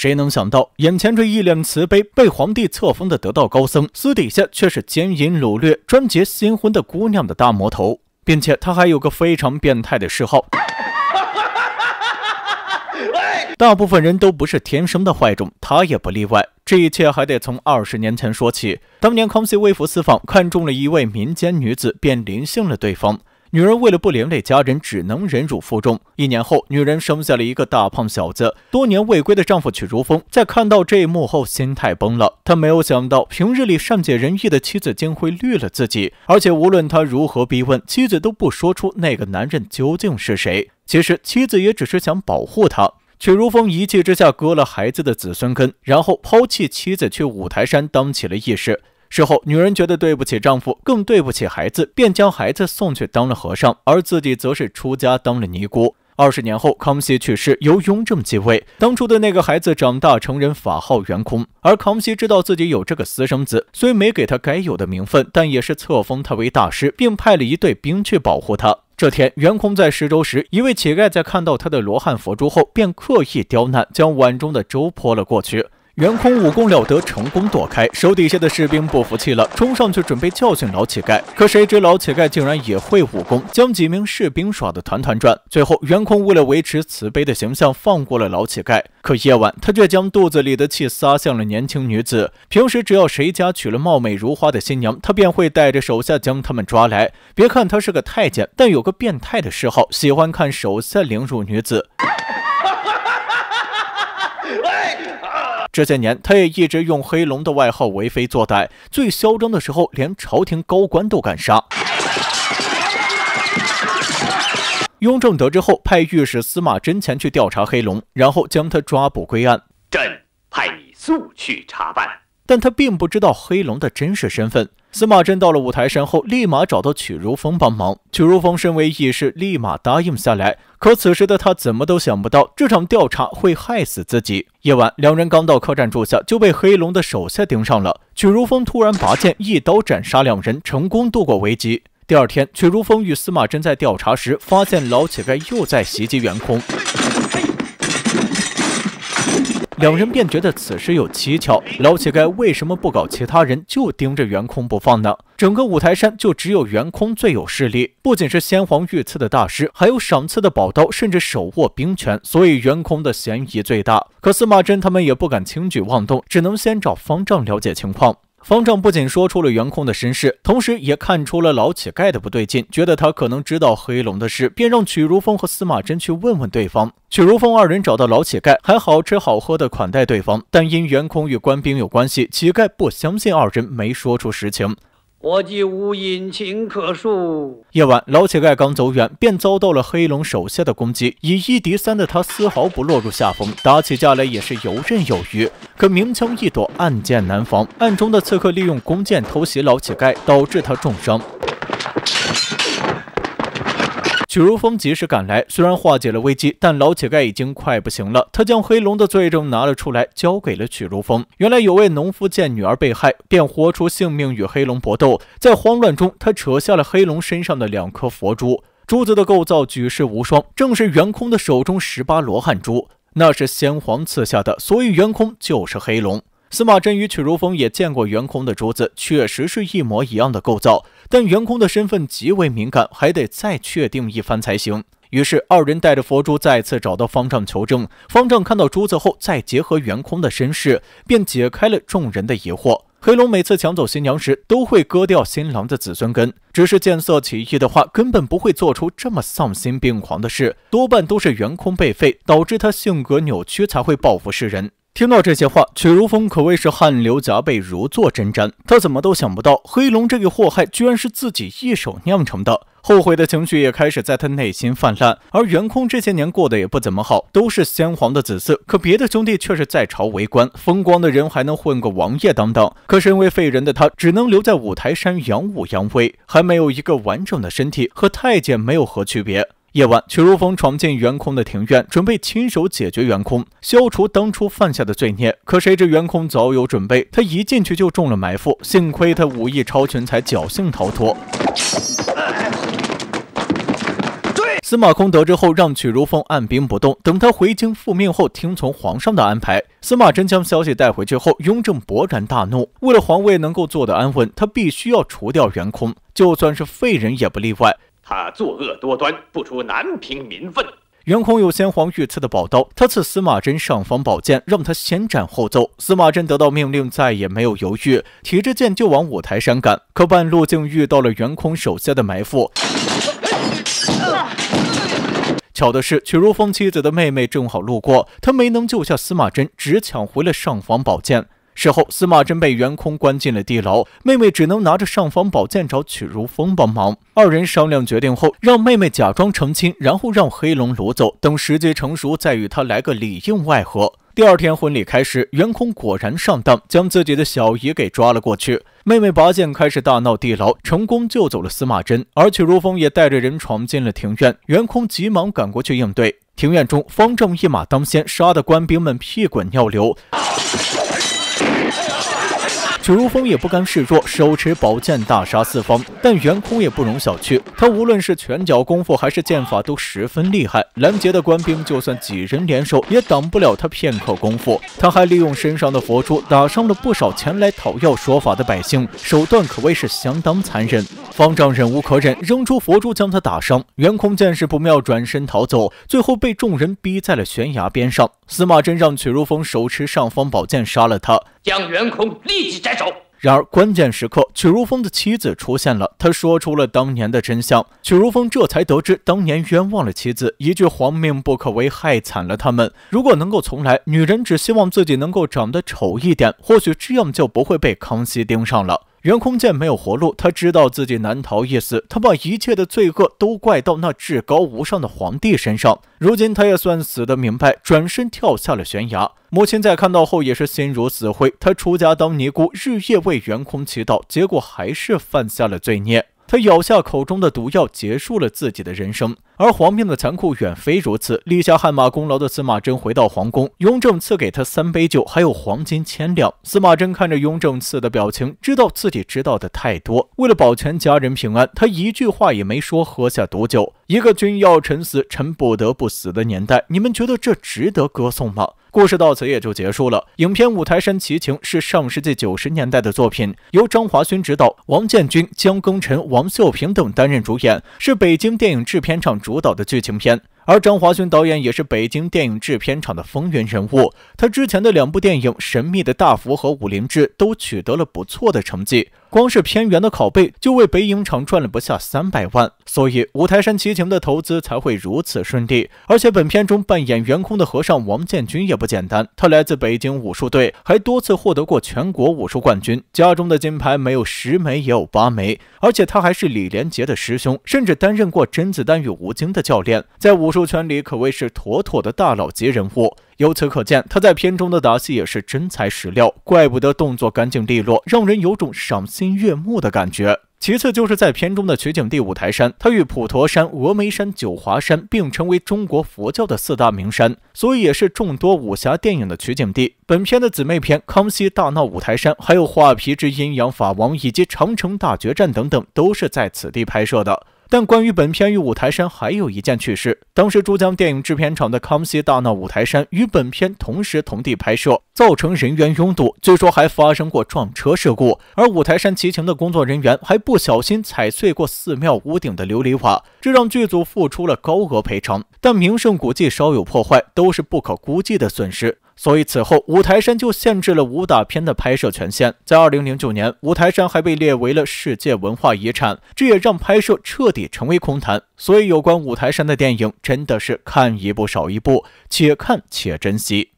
谁能想到，眼前这一脸慈悲、被皇帝册封的得道高僧，私底下却是奸淫掳掠、专劫新婚的姑娘的大魔头，并且他还有个非常变态的嗜好。大部分人都不是天生的坏种，他也不例外。这一切还得从二十年前说起。当年康熙微服私访，看中了一位民间女子，便临幸了对方。女人为了不连累家人，只能忍辱负重。一年后，女人生下了一个大胖小子。多年未归的丈夫曲如风在看到这一幕后，心态崩了。他没有想到，平日里善解人意的妻子竟会绿了自己。而且，无论他如何逼问，妻子都不说出那个男人究竟是谁。其实，妻子也只是想保护他。曲如风一气之下，割了孩子的子孙根，然后抛弃妻子，去五台山当起了义士。事后，女人觉得对不起丈夫，更对不起孩子，便将孩子送去当了和尚，而自己则是出家当了尼姑。二十年后，康熙去世，由雍正继位。当初的那个孩子长大成人，法号圆空。而康熙知道自己有这个私生子，虽没给他该有的名分，但也是册封他为大师，并派了一队兵去保护他。这天，圆空在施粥时，一位乞丐在看到他的罗汉佛珠后，便刻意刁难，将碗中的粥泼了过去。袁空武功了得，成功躲开，手底下的士兵不服气了，冲上去准备教训老乞丐。可谁知老乞丐竟然也会武功，将几名士兵耍得团团转。最后，袁空为了维持慈悲的形象，放过了老乞丐。可夜晚，他却将肚子里的气撒向了年轻女子。平时只要谁家娶了貌美如花的新娘，他便会带着手下将他们抓来。别看他是个太监，但有个变态的嗜好，喜欢看手下凌辱女子。这些年，他也一直用黑龙的外号为非作歹，最嚣张的时候，连朝廷高官都敢杀。雍正得知后，派御史司马贞前去调查黑龙，然后将他抓捕归案。朕派你速去查办，但他并不知道黑龙的真实身份。司马真到了五台山后，立马找到曲如风帮忙。曲如风身为义士，立马答应下来。可此时的他怎么都想不到，这场调查会害死自己。夜晚，两人刚到客栈住下，就被黑龙的手下盯上了。曲如风突然拔剑，一刀斩杀两人，成功度过危机。第二天，曲如风与司马真在调查时，发现老乞丐又在袭击员空。两人便觉得此事有蹊跷，老乞丐为什么不搞其他人，就盯着袁空不放呢？整个五台山就只有袁空最有势力，不仅是先皇御赐的大师，还有赏赐的宝刀，甚至手握兵权，所以袁空的嫌疑最大。可司马真他们也不敢轻举妄动，只能先找方丈了解情况。方丈不仅说出了袁空的身世，同时也看出了老乞丐的不对劲，觉得他可能知道黑龙的事，便让曲如风和司马真去问问对方。曲如风二人找到老乞丐，还好吃好喝的款待对方，但因袁空与官兵有关系，乞丐不相信二人，没说出实情。我既无隐情可诉。夜晚，老乞丐刚走远，便遭到了黑龙手下的攻击。以一敌三的他丝毫不落入下风，打起架来也是游刃有余。可明枪易躲，暗箭难防，暗中的刺客利用弓箭偷袭老乞丐，导致他重伤。曲如风及时赶来，虽然化解了危机，但老乞丐已经快不行了。他将黑龙的罪证拿了出来，交给了曲如风。原来有位农夫见女儿被害，便豁出性命与黑龙搏斗。在慌乱中，他扯下了黑龙身上的两颗佛珠，珠子的构造举世无双，正是元空的手中十八罗汉珠。那是先皇赐下的，所以元空就是黑龙。司马真与曲如风也见过袁空的珠子，确实是一模一样的构造。但袁空的身份极为敏感，还得再确定一番才行。于是二人带着佛珠再次找到方丈求证。方丈看到珠子后，再结合袁空的身世，便解开了众人的疑惑。黑龙每次抢走新娘时，都会割掉新郎的子孙根。只是见色起意的话，根本不会做出这么丧心病狂的事。多半都是袁空被废，导致他性格扭曲，才会报复世人。听到这些话，曲如风可谓是汗流浃背、如坐针毡。他怎么都想不到，黑龙这个祸害居然是自己一手酿成的，后悔的情绪也开始在他内心泛滥。而袁空这些年过得也不怎么好，都是先皇的子嗣，可别的兄弟却是在朝为官，风光的人还能混个王爷等等。可身为废人的他，只能留在五台山扬武扬威，还没有一个完整的身体，和太监没有何区别。夜晚，曲如风闯进袁空的庭院，准备亲手解决袁空，消除当初犯下的罪孽。可谁知袁空早有准备，他一进去就中了埋伏，幸亏他武艺超群，才侥幸逃脱。司马空得知后，让曲如风按兵不动，等他回京复命后，听从皇上的安排。司马真将消息带回去后，雍正勃然大怒，为了皇位能够坐得安稳，他必须要除掉袁空，就算是废人也不例外。他作恶多端，不出南平民愤。袁空有先皇御赐的宝刀，他赐司马真尚方宝剑，让他先斩后奏。司马真得到命令，再也没有犹豫，提着剑就往五台山赶。可半路竟遇到了袁空手下的埋伏。巧的是，曲如风妻子的妹妹正好路过，她没能救下司马真，只抢回了上方宝剑。事后，司马真被袁空关进了地牢，妹妹只能拿着尚方宝剑找曲如风帮忙。二人商量决定后，让妹妹假装成亲，然后让黑龙掳走，等时机成熟再与他来个里应外合。第二天婚礼开始，袁空果然上当，将自己的小姨给抓了过去。妹妹拔剑开始大闹地牢，成功救走了司马真，而曲如风也带着人闯进了庭院。袁空急忙赶过去应对。庭院中，方正一马当先，杀的官兵们屁滚尿流。九如风也不甘示弱，手持宝剑大杀四方。但袁空也不容小觑，他无论是拳脚功夫还是剑法都十分厉害。拦截的官兵就算几人联手，也挡不了他片刻功夫。他还利用身上的佛珠打伤了不少前来讨要说法的百姓，手段可谓是相当残忍。方丈忍无可忍，扔出佛珠将他打伤。袁空见势不妙，转身逃走，最后被众人逼在了悬崖边上。司马真让曲如风手持尚方宝剑杀了他，将袁坤立即斩首。然而关键时刻，曲如风的妻子出现了，他说出了当年的真相。曲如风这才得知当年冤枉了妻子，一句皇命不可违，害惨了他们。如果能够重来，女人只希望自己能够长得丑一点，或许这样就不会被康熙盯上了。袁空见没有活路，他知道自己难逃一死，他把一切的罪恶都怪到那至高无上的皇帝身上。如今他也算死得明白，转身跳下了悬崖。母亲在看到后也是心如死灰，她出家当尼姑，日夜为袁空祈祷，结果还是犯下了罪孽。他咬下口中的毒药，结束了自己的人生。而皇命的残酷远非如此。立下汗马功劳的司马真回到皇宫，雍正赐给他三杯酒，还有黄金千两。司马真看着雍正赐的表情，知道自己知道的太多。为了保全家人平安，他一句话也没说，喝下毒酒。一个君要臣死，臣不得不死的年代，你们觉得这值得歌颂吗？故事到此也就结束了。影片《五台山奇情》是上世纪九十年代的作品，由张华勋执导，王建军、江庚辰、王秀平等担任主演，是北京电影制片厂主导的剧情片。而张华勋导演也是北京电影制片厂的风云人物，他之前的两部电影《神秘的大佛》和《武林志》都取得了不错的成绩。光是片源的拷贝就为北影厂赚了不下三百万，所以《五台山奇情》的投资才会如此顺利。而且本片中扮演袁空的和尚王建军也不简单，他来自北京武术队，还多次获得过全国武术冠军，家中的金牌没有十枚也有八枚。而且他还是李连杰的师兄，甚至担任过甄子丹与吴京的教练，在武术圈里可谓是妥妥的大佬级人物。由此可见，他在片中的打戏也是真材实料，怪不得动作干净利落，让人有种赏心悦目的感觉。其次就是在片中的取景地五台山，它与普陀山、峨眉山、九华山并称为中国佛教的四大名山，所以也是众多武侠电影的取景地。本片的姊妹片《康熙大闹五台山》，还有《画皮之阴阳法王》以及《长城大决战》等等，都是在此地拍摄的。但关于本片与五台山还有一件趣事：当时珠江电影制片厂的《康熙大闹五台山》与本片同时同地拍摄，造成人员拥堵，据说还发生过撞车事故。而五台山骑行的工作人员还不小心踩碎过寺庙屋顶的琉璃瓦，这让剧组付出了高额赔偿。但名胜古迹稍有破坏，都是不可估计的损失。所以此后，五台山就限制了武打片的拍摄权限。在二零零九年，五台山还被列为了世界文化遗产，这也让拍摄彻底成为空谈。所以，有关五台山的电影真的是看一部少一部，且看且珍惜。